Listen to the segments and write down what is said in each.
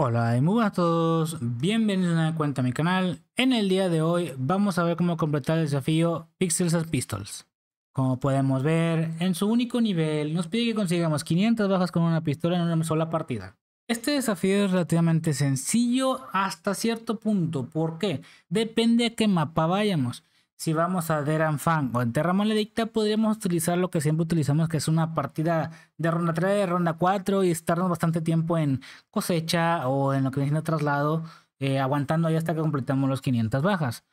Hola y muy buenas a todos, bienvenidos de cuenta a mi canal. En el día de hoy vamos a ver cómo completar el desafío Pixels as Pistols. Como podemos ver, en su único nivel nos pide que consigamos 500 bajas con una pistola en una sola partida. Este desafío es relativamente sencillo hasta cierto punto, ¿por qué? Depende a qué mapa vayamos si vamos a Deranfang o enterramos Terra podríamos utilizar lo que siempre utilizamos, que es una partida de ronda 3, ronda 4 y estarnos bastante tiempo en cosecha o en lo que viene siendo traslado, eh, aguantando ahí hasta que completemos los 500 bajas.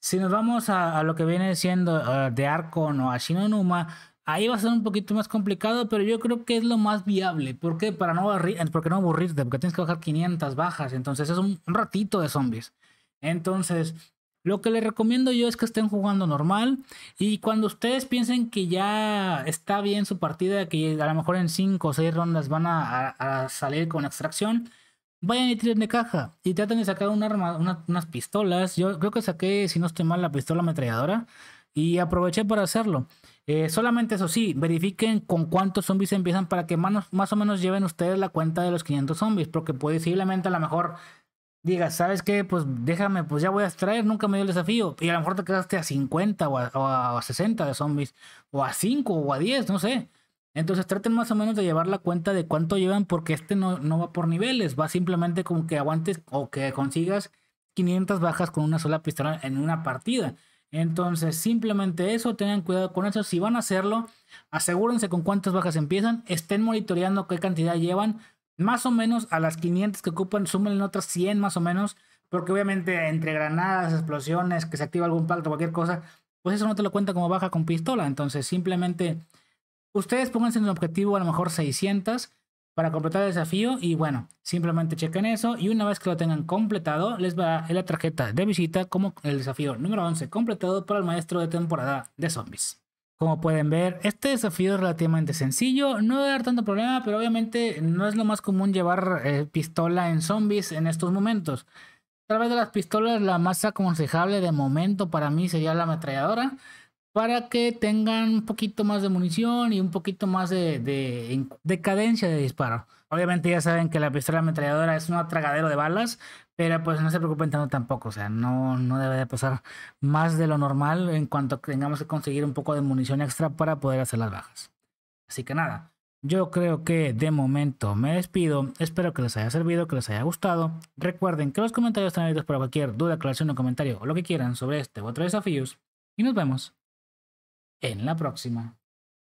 Si nos vamos a, lo que viene siendo eh, de Arcon o a Shinonuma, ahí va a ser un poquito más complicado, pero yo creo que es lo más viable. ¿Por qué? Para no, porque no aburrirte, porque tienes que bajar 500 bajas, entonces es un ratito de zombies. Entonces, lo que les recomiendo yo es que estén jugando normal y cuando ustedes piensen que ya está bien su partida, que a lo mejor en 5 o 6 rondas van a, salir con extracción, vayan y tiren de caja y traten de sacar unas pistolas. Yo creo que saqué, si no estoy mal, la pistola ametralladora y aproveché para hacerlo. Eh, solamente eso sí, verifiquen con cuántos zombies empiezan para que más, más o menos lleven ustedes la cuenta de los 500 zombies, porque posiblemente a lo mejor diga ¿sabes qué? Pues déjame, pues ya voy a extraer, nunca me dio el desafío. Y a lo mejor te quedaste a 50 o a, 60 de zombies, o a 5 o a 10, no sé. Entonces traten más o menos de llevar la cuenta de cuánto llevan porque este no, no va por niveles, va simplemente como que aguantes o que consigas 500 bajas con una sola pistola en una partida. Entonces, simplemente eso, tengan cuidado con eso. Si van a hacerlo, asegúrense con cuántas bajas empiezan, estén monitoreando qué cantidad llevan, más o menos a las 500 que ocupan, sumen otras 100 más o menos, porque obviamente entre granadas, explosiones, que se activa algún palto, cualquier cosa, pues eso no te lo cuenta como baja con pistola. Entonces, simplemente ustedes pónganse en objetivo a lo mejor 600 para completar el desafío y bueno, simplemente chequen eso y una vez que lo tengan completado, les va la tarjeta de visita como el desafío número 11 completado para el maestro de temporada de zombies. Como pueden ver, este desafío es relativamente sencillo, no a dar tanto problema, pero obviamente no es lo más común llevar eh, pistola en zombies en estos momentos. A través de las pistolas, la más aconsejable de momento para mí sería la ametralladora para que tengan un poquito más de munición y un poquito más de, de, de, cadencia de disparo. Obviamente ya saben que la pistola ametralladora es un atragadero de balas, pero pues no se preocupen tanto tampoco, o sea, no, no debe de pasar más de lo normal en cuanto tengamos que conseguir un poco de munición extra para poder hacer las bajas. Así que nada, yo creo que de momento me despido, espero que les haya servido, que les haya gustado. Recuerden que los comentarios están abiertos para cualquier duda, aclaración o comentario o lo que quieran sobre este u otro desafíos y nos vemos en la próxima.